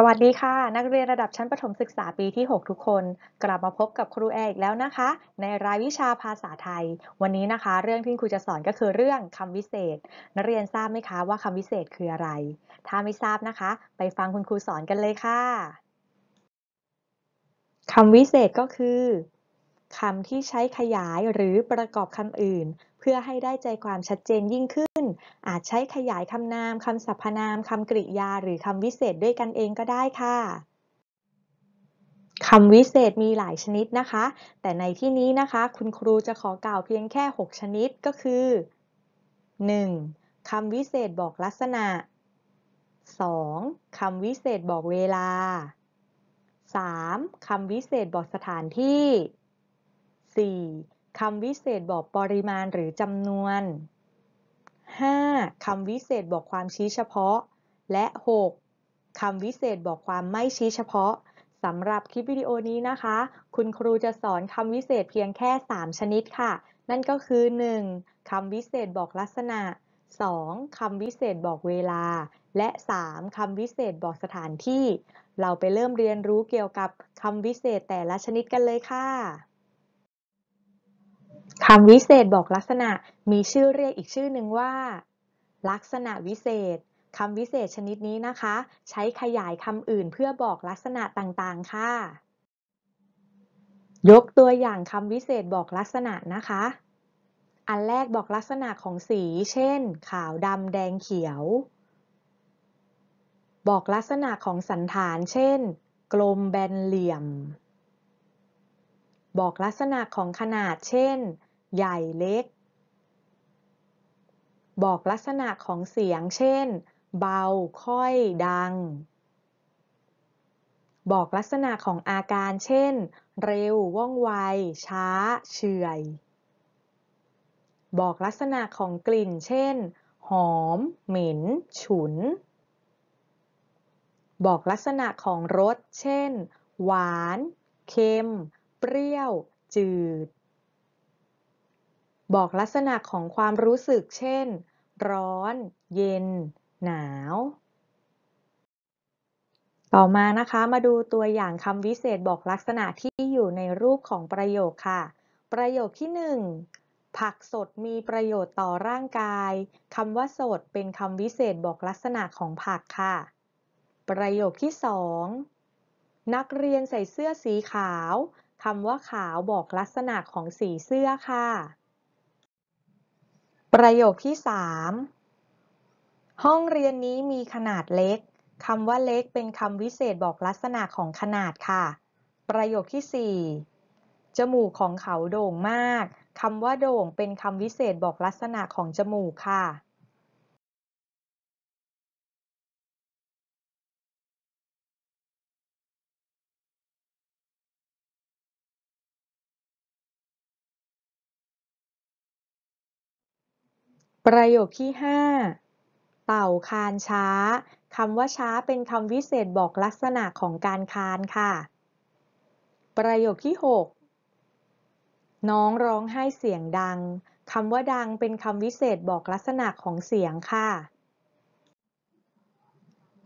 สวัสดีค่ะ นักเรียนระดับชั้นประถมศึกษาปีที่ 6 ทุกคน กลับมาพบกับครูแออีกแล้วนะคะ ในรายวิชาภาษาไทย วันนี้นะคะเรื่องที่ครูจะสอนก็คือเรื่องคำวิเศษ นักเรียนทราบไหมคะว่าคำวิเศษคืออะไร ถ้าไม่ทราบนะคะ ไปฟังคุณครูสอนกันเลยค่ะคำวิเศษก็คือคำที่ใช้ขยายหรือประกอบคำอื่น เพื่อให้ได้ใจความชัดเจนยิ่งขึ้น อาจใช้ขยายคำนามคำสรรพนามคำกริยา หรือคำวิเศษด้วยกันเองก็ได้ค่ะ คำวิเศษมีหลายชนิดนะคะ แต่ในที่นี้นะคะคุณครูจะขอกล่าวเพียงแค่ 6 ชนิดก็คือ 1. คำวิเศษบอกลักษณะ 2. คำวิเศษบอกเวลา 3. คำวิเศษบอกสถานที่ 4. คำวิเศษบอกปริมาณหรือจำนวน 5. คำวิเศษบอกความชี้เฉพาะ และ 6. คำวิเศษบอกความไม่ชี้เฉพาะสำหรับคลิปวิดีโอนี้นะคะ คุณครูจะสอนคำวิเศษเพียงแค่ 3 ชนิดค่ะ นั่นก็คือ 1. คำวิเศษบอกลักษณะ 2. คำวิเศษบอกเวลา และ 3. คำวิเศษบอกสถานที่ เราไปเริ่มเรียนรู้เกี่ยวกับคำวิเศษแต่ละชนิดกันเลยค่ะคำวิเศษบอกลักษณะ มีชื่อเรียกอีกชื่อหนึ่งว่า ลักษณะวิเศษ คำวิเศษชนิดนี้นะคะ ใช้ขยายคำอื่นเพื่อบอกลักษณะต่างๆค่ะ ยกตัวอย่างคำวิเศษบอกลักษณะนะคะ อันแรกบอกลักษณะของสี เช่นขาวดำแดงเขียว บอกลักษณะของสันฐานเช่นกลมแบนเหลี่ยม บอกลักษณะของขนาด เช่นใหญ่เล็ก บอกลักษณะของเสียงเช่น เบา ค่อย ดัง บอกลักษณะของอาการเช่น เร็ว ว่องไว ช้าเฉื่อย บอกลักษณะของกลิ่น เช่น หอม เหม็น ฉุน บอกลักษณะของรส เช่น หวาน เค็ม เปรี้ยว จืดบอกลักษณะของความรู้สึกเช่น ร้อน เย็น หนาว ต่อมานะคะ มาดูตัวอย่างคำวิเศษบอกลักษณะที่อยู่ในรูปของประโยคค่ะ ประโยคที่ 1 ผักสดมีประโยชน์ต่อร่างกายคำว่าสดเป็นคำวิเศษบอกลักษณะของผักค่ะ ประโยคที่ 2 นักเรียนใส่เสื้อสีขาวคำว่าขาวบอกลักษณะของสีเสื้อค่ะประโยคที่3ห้องเรียนนี้มีขนาดเล็ก คำว่าเล็กเป็นคำวิเศษบอกลักษณะของขนาดค่ะ ประโยคที่ 4 จมูกของเขาโด่งมากคำว่าโด่งเป็นคำวิเศษบอกลักษณะของจมูกค่ะประโยคที่ 5 เต่าคานช้า คำว่าช้าเป็นคำวิเศษบอกลักษณะของการคานค่ะ ประโยคที่ 6 น้องร้องไห้เสียงดัง คำว่าดังเป็นคำวิเศษบอกลักษณะของเสียงค่ะ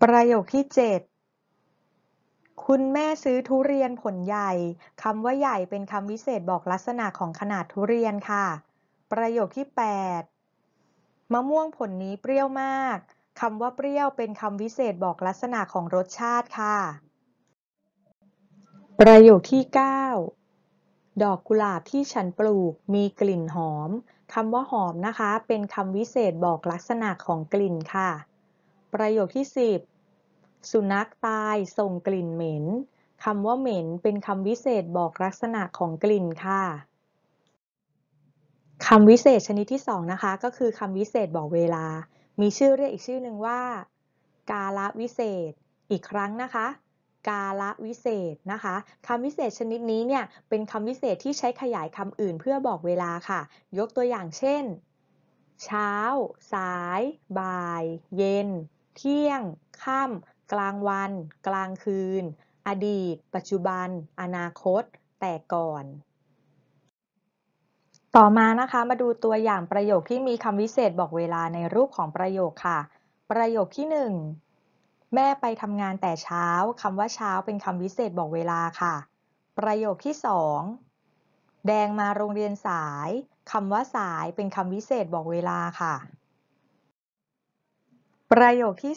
ประโยคที่ 7 คุณแม่ซื้อทุเรียนผลใหญ่ คำว่าใหญ่เป็นคำวิเศษบอกลักษณะของขนาดทุเรียนค่ะ ประโยคที่ 8มะม่วงผลนี้เปรี้ยวมากคำว่าเปรี้ยวเป็นคำวิเศษบอกลักษณะของรสชาติค่ะ ประโยคที่ 9 ดอกกุหลาบที่ฉันปลูกมีกลิ่นหอม คำว่าหอมนะคะ เป็นคำวิเศษบอกลักษณะของกลิ่นค่ะ ประโยคที่ 10 สุนัขตาย ส่งกลิ่นเหม็นคำว่าเหม็น เป็นคำวิเศษบอกลักษณะของกลิ่นค่ะคำวิเศษชนิดที่2นะคะก็คือคำวิเศษบอกเวลา มีชื่อเรียกอีกชื่อหนึ่งว่า กาลวิเศษ อีกครั้งนะคะ กาลวิเศษนะคะคำวิเศษชนิดนี้เนี่ยเป็นคำวิเศษที่ใช้ขยายคำอื่นเพื่อบอกเวลาค่ะ ยกตัวอย่างเช่น เช้า สายบ่าย เย็น เที่ยงค่ำกลางวัน กลางคืน อดีต ปัจจุบัน อนาคต แต่ก่อนต่อมานะคะมาดูตัวอย่างประโยคที่มีคำวิเศษบอกเวลาในรูปของประโยคค่ะ ประโยคที่ 1 แม่ไปทำงานแต่เช้าคำว่าเช้าเป็นคำวิเศษบอกเวลาค่ะ ประโยคที่ 2 แดงมาโรงเรียนสายคำว่าสายเป็นคำวิเศษบอกเวลาค่ะ ประโยคที่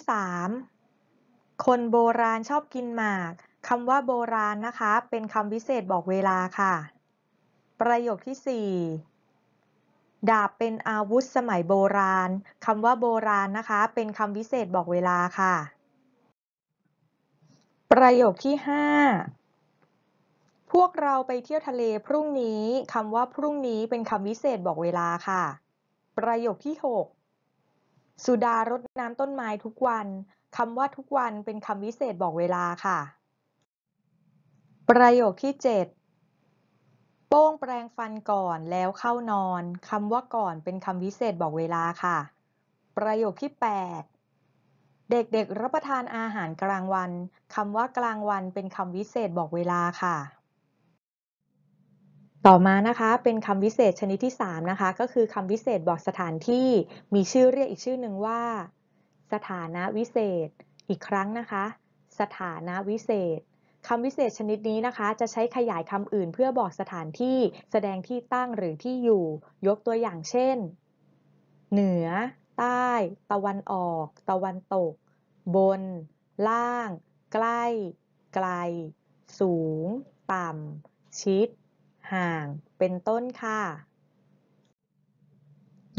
3 คนโบราณชอบกินหมากคำว่าโบราณนะคะ เป็นคำวิเศษบอกเวลาค่ะประโยคที่สี่ดาบเป็นอาวุธสมัยโบราณคำว่าโบราณนะคะ เป็นคำวิเศษบอกเวลาค่ะ ประโยคที่5พวกเราไปเที่ยวทะเลพรุ่งนี้ คำว่าพรุ่งนี้เป็นคำวิเศษบอกเวลาค่ะ ประโยคที่ 6 สุดารดน้ำต้นไม้ทุกวัน คำว่าทุกวันเป็นคำวิเศษบอกเวลาค่ะ ประโยคที่7โป้งแปรงฟันก่อนแล้วเข้านอนคำว่าก่อนเป็นคำวิเศษบอกเวลาค่ะ ประโยคที่ 8 เด็กๆรับประทานอาหารกลางวันคำว่ากลางวันเป็นคำวิเศษบอกเวลาค่ะ ต่อมานะคะเป็นคำวิเศษชนิดที่3นะคะก็คือคำวิเศษบอกสถานที่มีชื่อเรียกอีกชื่อหนึ่งว่า สถานะวิเศษ อีกครั้งนะคะ สถานะวิเศษคำวิเศษชนิดนี้นะคะ จะใช้ขยายคำอื่นเพื่อบอกสถานที่แสดงที่ตั้งหรือที่อยู่ ยกตัวอย่างเช่น เหนือ ใต้ ตะวันออก ตะวันตก บน ล่าง ใกล้ ไกล สูง ต่ำชิด ห่าง เป็นต้นค่ะ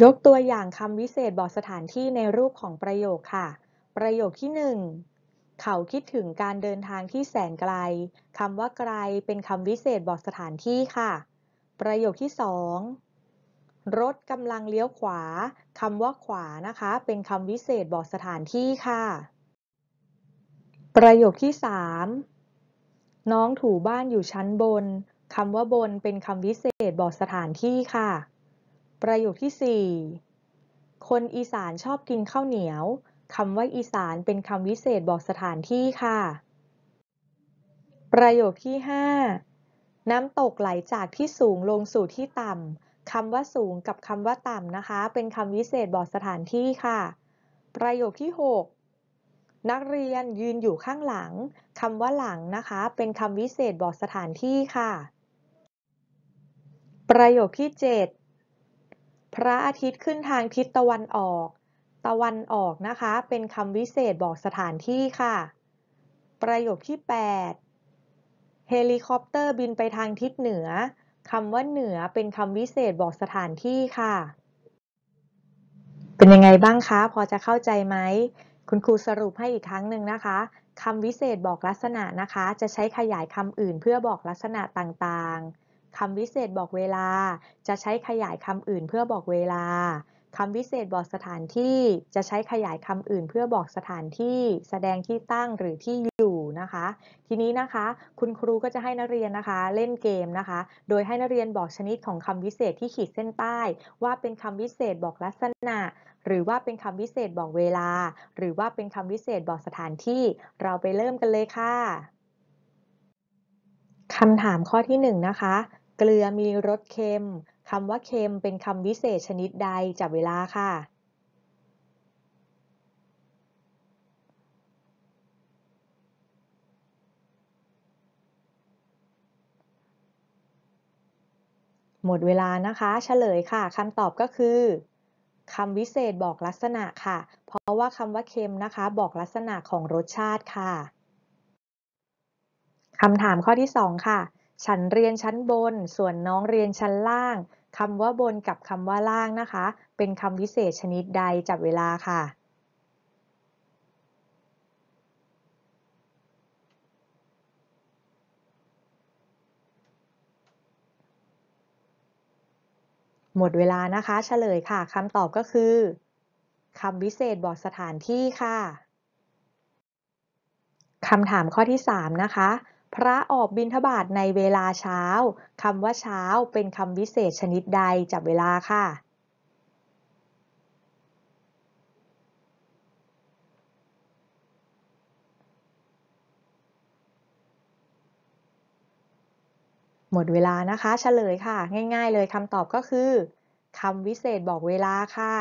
ยกตัวอย่างคำวิเศษบอกสถานที่ในรูปของประโยคค่ะ ประโยคที่1เขาคิดถึงการเดินทางที่แสนไกล คำว่าไกลเป็นคำวิเศษบอกสถานที่ค่ะ ประโยคที่สอง รถกำลังเลี้ยวขวา คำว่าขวานะคะเป็นคำวิเศษบอกสถานที่ค่ะ ประโยคที่สามน้องถูบ้านอยู่ชั้นบน คำว่าบนเป็นคำวิเศษบอกสถานที่ค่ะ ประโยคที่สี่คนอีสานชอบกินข้าวเหนียวคำว่าอีสานเป็นคำวิเศษบอกสถานที่ค่ะ ประโยคที่5น้ำตกไหลจากที่สูงลงสู่ที่ต่ำ คำว่าสูงกับคำว่าต่ำนะคะ เป็นคำวิเศษบอกสถานที่ค่ะ ประโยคที่ 6 นักเรียนยืนอยู่ข้างหลัง คำว่าหลังนะคะ เป็นคำวิเศษบอกสถานที่ค่ะ ประโยคที่ 7 พระอาทิตย์ขึ้นทางทิศตะวันออกตะวันออกนะคะเป็นคำวิเศษบอกสถานที่ค่ะ ประโยคที่ 8เฮลิคอปเตอร์บินไปทางทิศเหนือคำว่าเหนือเป็นคำวิเศษบอกสถานที่ค่ะ เป็นยังไงบ้างคะ พอจะเข้าใจไหม คุณครูสรุปให้อีกครั้งหนึ่งนะคะคำวิเศษบอกลักษณะนะคะ จะใช้ขยายคำอื่นเพื่อบอกลักษณะต่างๆคำวิเศษบอกเวลา จะใช้ขยายคำอื่นเพื่อบอกเวลาคำวิเศษบอกสถานที่จะใช้ขยายคำอื่นเพื่อบอกสถานที่แสดงที่ตั้งหรือที่อยู่นะคะ ทีนี้นะคะ คุณครูก็จะให้นักเรียนนะคะ เล่นเกมนะคะ โดยให้นักเรียนบอกชนิดของคำวิเศษที่ขีดเส้นใต้ว่าเป็นคำวิเศษบอกลักษณะหรือว่าเป็นคำวิเศษบอกเวลาหรือว่าเป็นคำวิเศษบอกสถานที่เราไปเริ่มกันเลยค่ะคำถามข้อที่1นนะคะเกลือมีรสเค็มคำว่าเค็มเป็นคำวิเศษชนิดใดจับเวลาค่ะ หมดเวลานะคะะเฉลยค่ะคำตอบก็คือคำวิเศษบอกลักษณะค่ะ เพราะว่าคำว่าเค็มนะคะ บอกลักษณะของรสชาติค่ะคำถามข้อที่ 2 ค่ะฉันเรียนชั้นบน ส่วนน้องเรียนชั้นล่าง คำว่าบนกับคำว่าล่างนะคะ เป็นคำวิเศษชนิดใดจับเวลาค่ะ หมดเวลานะคะ เฉลยค่ะคำตอบก็คือคำวิเศษบอกสถานที่ค่ะ คำถามข้อที่ 3 นะคะพระออกบิณฑบาตในเวลาเช้า คำว่าเช้าเป็นคำวิเศษชนิดใดจับเวลาค่ะ หมดเวลานะคะ เฉลยค่ะ ง่าย ๆ เลยคำตอบก็คือคำวิเศษบอกเวลาค่ะ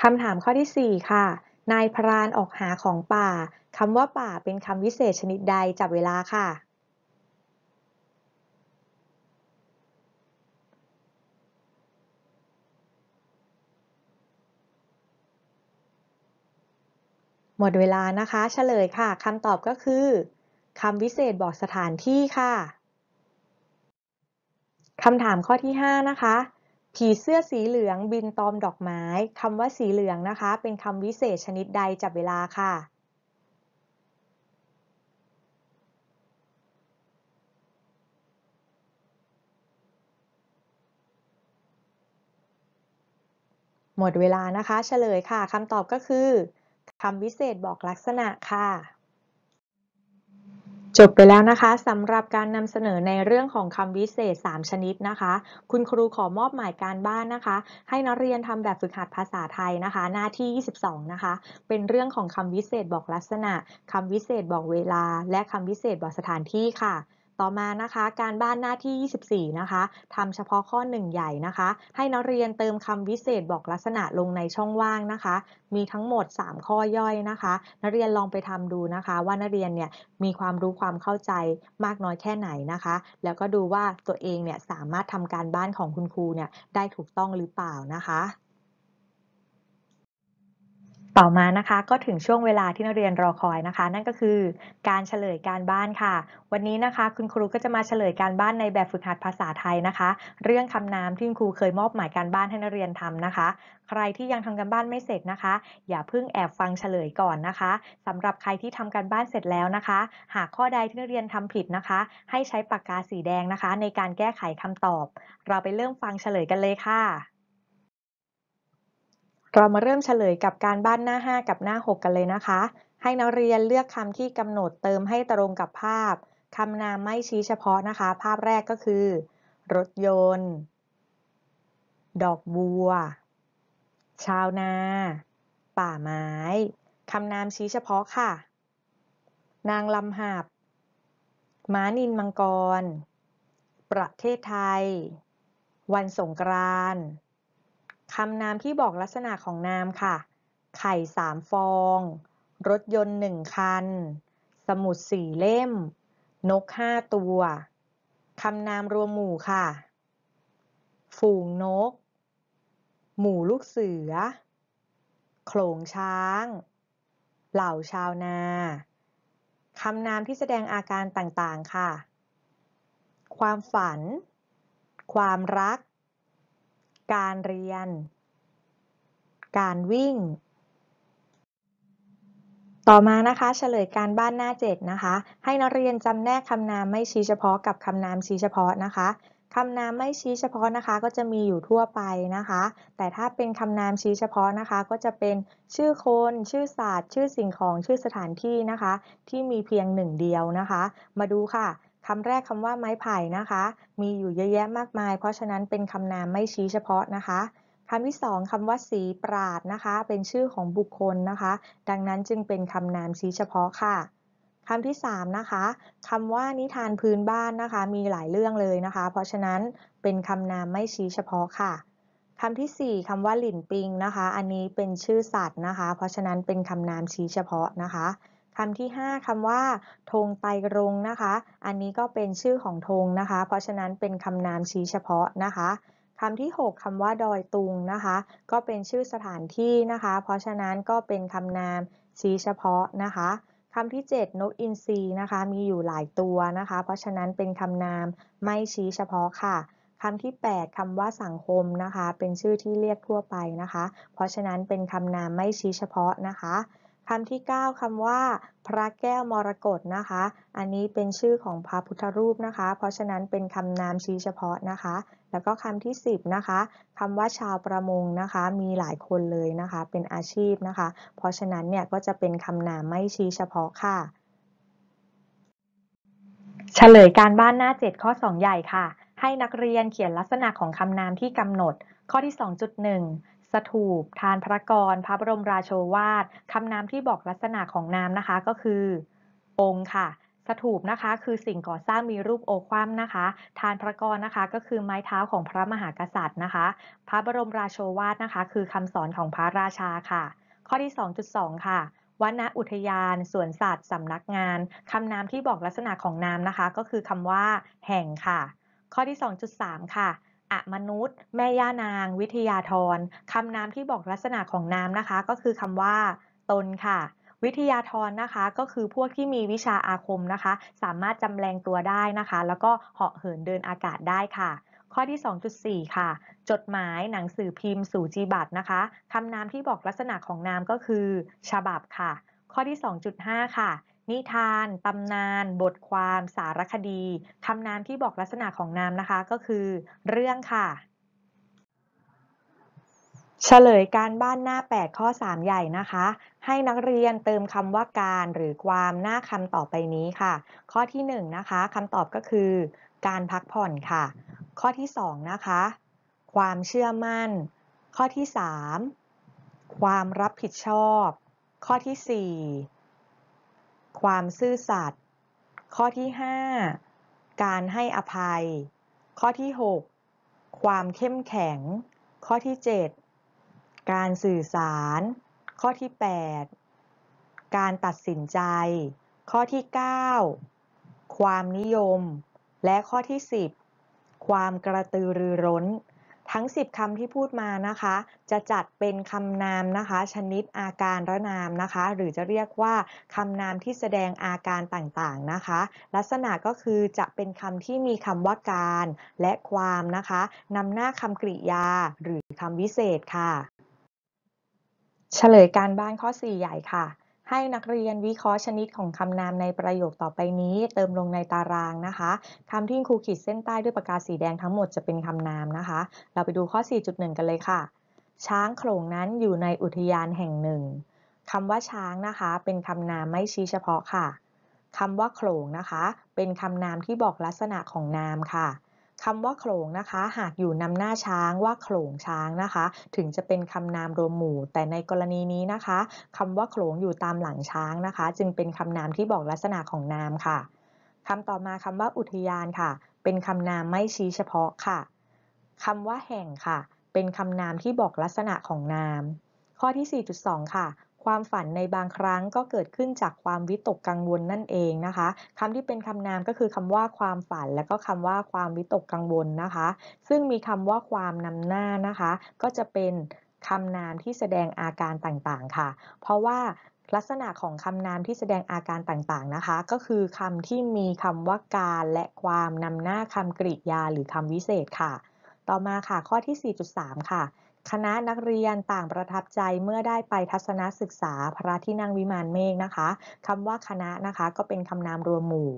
คำถามข้อที่ 4 ค่ะ นายพรานออกหาของป่าคำว่าป่าเป็นคำวิเศษชนิดใดจับเวลาค่ะ หมดเวลานะคะเฉลยค่ะคำตอบก็คือคำวิเศษบอกสถานที่ค่ะคำถามข้อที่ 5 นะคะ ผีเสื้อสีเหลือง บินตอมดอกไม้คำว่าสีเหลืองนะคะเป็นคำวิเศษชนิดใดจับเวลาค่ะหมดเวลานะคะเฉลยค่ะคำตอบก็คือคำวิเศษบอกลักษณะค่ะจบไปแล้วนะคะสำหรับการนำเสนอในเรื่องของคำวิเศษ 3 ชนิดนะคะ คุณครูขอมอบหมายการบ้านนะคะ ให้นักเรียนทำแบบฝึกหัดภาษาไทยนะคะ หน้าที่ 22 นะคะ เป็นเรื่องของคำวิเศษบอกลักษณะคำวิเศษบอกเวลา และคำวิเศษบอกสถานที่ค่ะต่อมานะคะ การบ้านหน้าที่ 24 นะคะทำเฉพาะข้อ 1 ใหญ่นะคะ ให้นักเรียนเติมคำวิเศษบอกลักษณะลงในช่องว่างนะคะ มีทั้งหมด 3 ข้อย่อยนะคะ นักเรียนลองไปทำดูนะคะ ว่านักเรียนเนี่ยมีความรู้ความเข้าใจมากน้อยแค่ไหนนะคะ แล้วก็ดูว่าตัวเองเนี่ยสามารถทำการบ้านของคุณครูเนี่ยได้ถูกต้องหรือเปล่านะคะต่อมานะคะก็ถึงช่วงเวลาที่นักเรียนรอคอยนะคะ นั่นก็คือการเฉลยการบ้านค่ะ วันนี้นะคะคุณครูก็จะมาเฉลยการบ้านในแบบฝึกหัดภาษาไทยนะคะ เรื่องคำนามที่คุณครูเคยมอบหมายการบ้านให้นักเรียนทำนะคะ ใครที่ยังทำการบ้านไม่เสร็จนะคะ อย่าเพิ่งแอบฟังเฉลยก่อนนะคะสำหรับใครที่ทำการบ้านเสร็จแล้วนะคะ หากข้อใดที่นักเรียนทำผิดนะคะ ให้ใช้ปากกาสีแดงนะคะ ในการแก้ไขคำตอบ เราไปเริ่มฟังเฉลยกันเลยค่ะเรามาเริ่มเฉลยกับการบ้านหน้า 5 กับหน้า 6 กันเลยนะคะ ให้นักเรียนเลือกคำที่กำหนดเติมให้ตรงกับภาพ คำนามไม่ชี้เฉพาะนะคะ ภาพแรกก็คือ รถยนต์ ดอกบัว ชาวนา ป่าไม้คำนามชี้เฉพาะค่ะ นางลำหับม้านินมังกร ประเทศไทย วันสงกรานต์คำนามที่บอกลักษณะของนามค่ะ ไข่สามฟอง รถยนต์หนึ่งคัน สมุดสี่เล่ม นกห้าตัว คำนามรวมหมู่ค่ะ ฝูงนก หมู่ลูกเสือโขลงช้าง เหล่าชาวนา คำนามที่แสดงอาการต่างๆค่ะ ความฝัน ความรักการเรียน การวิ่ง ต่อมานะคะ เฉลยการบ้านหน้า 7 นะคะ ให้นักเรียนจำแนกคำนามไม่ชี้เฉพาะ กับคำนามชี้เฉพาะนะคะคำนามไม่ชี้เฉพาะนะคะ ก็จะมีอยู่ทั่วไปนะคะ แต่ถ้าเป็นคำนามชี้เฉพาะนะคะ ก็จะเป็นชื่อคน ชื่อศาสตร์ ชื่อสิ่งของ ชื่อสถานที่นะคะ ที่มีเพียงหนึ่งเดียวนะคะ มาดูค่ะคำแรกคำว่าไม้ไผ่นะคะ มีอยู่เยอะแยะมากมาย เพราะฉะนั้นเป็นคำนามไม่ชี้เฉพาะนะคะคำที่สองคำว่าสีปราดนะคะ เป็นชื่อของบุคคลนะคะ ดังนั้นจึงเป็นคำนามชี้เฉพาะค่ะคำที่สามนะคะคำว่านิทานพื้นบ้านนะคะ มีหลายเรื่องเลยนะคะ เพราะฉะนั้นเป็นคำนามไม่ชี้เฉพาะค่ะคำที่สี่คำว่าหลินปิงนะคะ อันนี้เป็นชื่อสัตว์นะคะ เพราะฉะนั้นเป็นคำนามชี้เฉพาะนะคะคำที่ 5คำว่าธงไตรงนะคะ อันนี้ก็เป็นชื่อของธงนะคะ เพราะฉะนั้นเป็นคำนามชี้เฉพาะนะคะคำที่ 6 คำว่าดอยตุงนะคะ ก็เป็นชื่อสถานที่นะคะ เพราะฉะนั้นก็เป็นคำนามชี้เฉพาะนะคะคำที่7นกอินทรีนะคะมีอยู่หลายตัวนะคะ เพราะฉะนั้นเป็นคำนามไม่ชี้เฉพาะค่ะคำที่ 8 คำว่าสังคมนะคะ เป็นชื่อที่เรียกทั่วไปนะคะ เพราะฉะนั้นเป็นคำนามไม่ชี้เฉพาะนะคะคำที่ 9คำว่า พระแก้วมรกตนะคะ อันนี้เป็นชื่อของพระพุทธรูปนะคะ เพราะฉะนั้นเป็นคำนามชี้เฉพาะนะคะ แล้วก็คำที่10นะคะคำว่าชาวประมงนะคะมีหลายคนเลยนะคะเป็นอาชีพนะคะ เพราะฉะนั้นเนี่ยก็จะเป็นคำนามไม่ชี้เฉพาะค่ะ เฉลยการบ้านหน้า 7 ข้อ 2 ใหญ่ค่ะ ให้นักเรียนเขียนลักษณะของคำนามที่กำหนดข้อที่ 2.1สถูปทานพระกร พระบรมราโชวาทคำนามที่บอกลักษณะของน้ำนะคะก็คือ องค์ค่ะ สถูปนะคะ คือสิ่งก่อสร้างมีรูปโอคว่ำนะคะ ทานพระกรนะคะ ก็คือไม้เท้าของพระมหากษัตริย์นะคะ พระบรมราโชวาทนะคะ คือคำสอนของพระราชาค่ะ ข้อที่2.2 ค่ะวันอุทยาน สวนสัตว์สำนักงานคำนามที่บอกลักษณะของนามนะคะ ก็คือคำว่า แห่งค่ะ ข้อที่2.3ค่ะอมนุษย์ แม่ย่านาง วิทยาธรคำนามที่บอกลักษณะของนานะคะ ก็คือคำว่า ตนค่ะ วิทยาธรนะคะ ก็คือพวกที่มีวิชาอาคมนะคะ สามารถจำแรงตัวได้นะคะ แล้วก็เหาะเหินเดินอากาศได้ค่ะ ข้อที่ 2.4 ค่ะ จดหมาย หนังสือพิมพ์สู่จีบัตนะคะคำนามที่บอกลักษณะของนามก็คือฉบับค่ะ ข้อที่ 2.5 ค่ะนิทาน ตำนาน บทความ สารคดี คำนามที่บอกลักษณะของนามนะคะ ก็คือ เรื่องค่ะ เฉลยการบ้านหน้า 8 ข้อ 3 ใหญ่นะคะ ให้นักเรียนเติมคำว่าการหรือความหน้าคำต่อไปนี้ค่ะ ข้อที่1นนะคะคำตอบก็คือการพักผ่อนค่ะ ข้อที่2นะคะความเชื่อมั่น ข้อที่ 3 ความรับผิดชอบ ข้อที่4ความซื่อสัตย์ ข้อที่ 5 การให้อภัย ข้อที่ 6 ความเข้มแข็ง ข้อที่ 7 การสื่อสาร ข้อที่ 8 การตัดสินใจ ข้อที่ 9 ความนิยม และข้อที่ 10 ความกระตือรือร้นทั้ง 10 คำที่พูดมานะคะ จะจัดเป็นคำนามนะคะ ชนิดอาการระนามนะคะ หรือจะเรียกว่าคำนามที่แสดงอาการต่างๆนะคะ ลักษณะก็คือจะเป็นคำที่มีคำว่าการและความนะคะนำหน้าคำกริยาหรือคำวิเศษค่ะ เฉลยการบ้านข้อ 4 ใหญ่ค่ะให้นักเรียนวิเคราะห์ชนิดของคำนามในประโยคต่อไปนี้เติมลงในตารางนะคะคำที่ครูขีดเส้นใต้ด้วยปากกาสีแดงทั้งหมดจะเป็นคำนามนะคะ เราไปดูข้อ 4.1 กันเลยค่ะ ช้างโขลงนั้นอยู่ในอุทยานแห่งหนึ่งคำว่าช้างนะคะ เป็นคำนามไม่ชี้เฉพาะค่ะ คำว่าโขลงนะคะ เป็นคำนามที่บอกลักษณะของนามค่ะคำว่าโขลงนะคะ หากอยู่นำหน้าช้างว่าโขลงช้างนะคะ ถึงจะเป็นคำนามรวมหมู่ แต่ในกรณีนี้นะคะคำว่าโขลงอยู่ตามหลังช้างนะคะ จึงเป็นคำนามที่บอกลักษณะของนามค่ะคำต่อมาคำว่าอุทยานค่ะ เป็นคำนามไม่ชี้เฉพาะค่ะคำว่าแห่งค่ะ เป็นคำนามที่บอกลักษณะของนาม ข้อที่ 4.2 ค่ะความฝันในบางครั้งก็เกิดขึ้นจากความวิตกกังวลนั่นเองนะคะคำที่เป็นคำนามก็คือคำว่าความฝันและก็คำว่าความวิตกกังวลนะคะ ซึ่งมีคำว่าความนำหน้านะคะ ก็จะเป็นคำนามที่แสดงอาการต่างๆ ค่ะ เพราะว่าลักษณะของคำนามที่แสดงอาการต่างๆ นะคะ ก็คือคำที่มีคำว่าการและความนำหน้าคำกริยา หรือคำวิเศษค่ะ ต่อมาค่ะ ข้อที่ 4.3 ค่ะคณะนักเรียนต่างประทับใจเมื่อได้ไปทัศนศึกษา พระที่นั่งวิมานเมฆนะคะคำว่าคณะนะคะก็เป็นคำนามรวมหมู่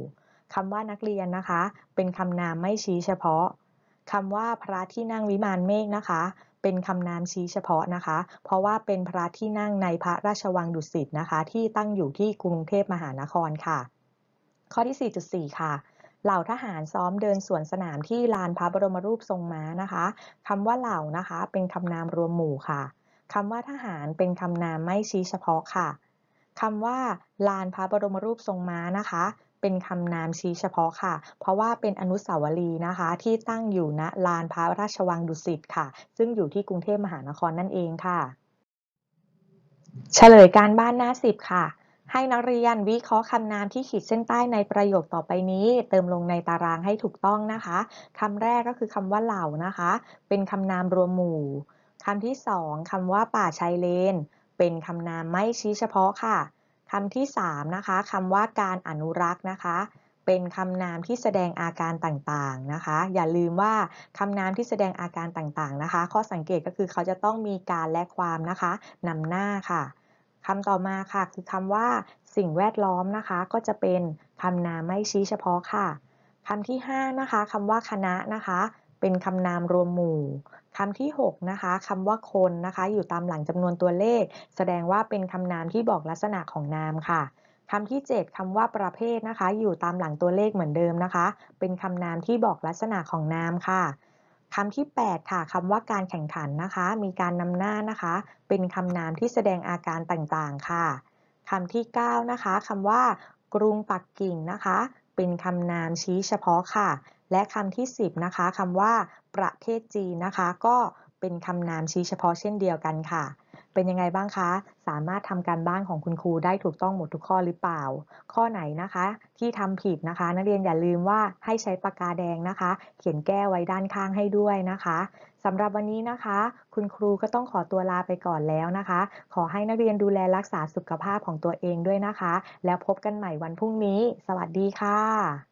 คำว่านักเรียนนะคะ เป็นคำนามไม่ชี้เฉพาะคำว่าพระที่นั่งวิมานเมฆนะคะ เป็นคำนามชี้เฉพาะนะคะ เพราะว่าเป็นพระที่นั่งในพระราชวังดุสิตนะคะ ที่ตั้งอยู่ที่กรุงเทพมหานครค่ะ ข้อที่4.4ค่ะเหล่าทหารซ้อมเดินสวนสนามที่ ลานพระบรมรูปทรงม้านะคะคำว่าเหล่านะคะ เป็นคำนามรวมหมู่ค่ะคำว่าทหารเป็นคำนามไม่ชี้เฉพาะค่ะคำว่า ลานพระบรมรูปทรงม้านะคะ เป็นคำนามชี้เฉพาะค่ะ เพราะว่าเป็นอนุสาวรีย์นะคะ ที่ตั้งอยู่ณลานพระราชวังดุสิตค่ะ ซึ่งอยู่ที่กรุงเทพมหานครนั่นเองค่ะเฉลยการบ้านหน้าสิบค่ะให้นักเรียนวิเคราะห์คำนามที่ขีดเส้นใต้ในประโยคต่อไปนี้ เติมลงในตารางให้ถูกต้องนะคะคำแรกก็คือคำว่าเหล่านะคะ เป็นคำนามรวมหมู่คำที่สองคำว่าป่าชายเลน เป็นคำนามไม่ชี้เฉพาะค่ะคำที่สามนะคะคำว่าการอนุรักษ์นะคะ เป็นคำนามที่แสดงอาการต่างๆนะคะ อย่าลืมว่าคำนามที่แสดงอาการต่างๆนะคะ ข้อสังเกตก็คือเขาจะต้องมีการและความนะคะนำหน้าค่ะคำต่อมาค่ะคือคำว่าสิ่งแวดล้อมนะคะก็จะเป็นคำนามไม่ชี้เฉพาะค่ะคำที่5นะคะคำว่าคณะนะคะ เป็นคำนามรวมหมู่คำที่6นะคะคำว่าคนนะคะ อยู่ตามหลังจำนวนตัวเลข แสดงว่าเป็นคำนามที่บอกลักษณะของนามค่ะคำที่ 7 คำว่าประเภทนะคะอยู่ตามหลังตัวเลขเหมือนเดิมนะคะ เป็นคำนามที่บอกลักษณะของนามค่ะคำที่ 8 ค่ะคำว่าการแข่งขันนะคะ มีการนำหน้านะคะ เป็นคำนามที่แสดงอาการต่างๆ ค่ะคำที่9นะคะคำว่ากรุงปักกิ่งนะคะ เป็นคำนามชี้เฉพาะค่ะ และคำที่ 10นะคะคำว่าประเทศจีนนะคะ ก็เป็นคำนามชี้เฉพาะเช่นเดียวกันค่ะ เป็นยังไงบ้างคะ สามารถทำการบ้านของคุณครูได้ถูกต้องหมดทุกข้อหรือเปล่า ข้อไหนนะคะที่ทำผิดนะคะ นักเรียนอย่าลืมว่าให้ใช้ปากกาแดงนะคะ เขียนแก้ไว้ด้านข้างให้ด้วยนะคะสำหรับวันนี้นะคะ คุณครูก็ต้องขอตัวลาไปก่อนแล้วนะคะ ขอให้นักเรียนดูแลรักษาสุขภาพของตัวเองด้วยนะคะ แล้วพบกันใหม่วันพรุ่งนี้ สวัสดีค่ะ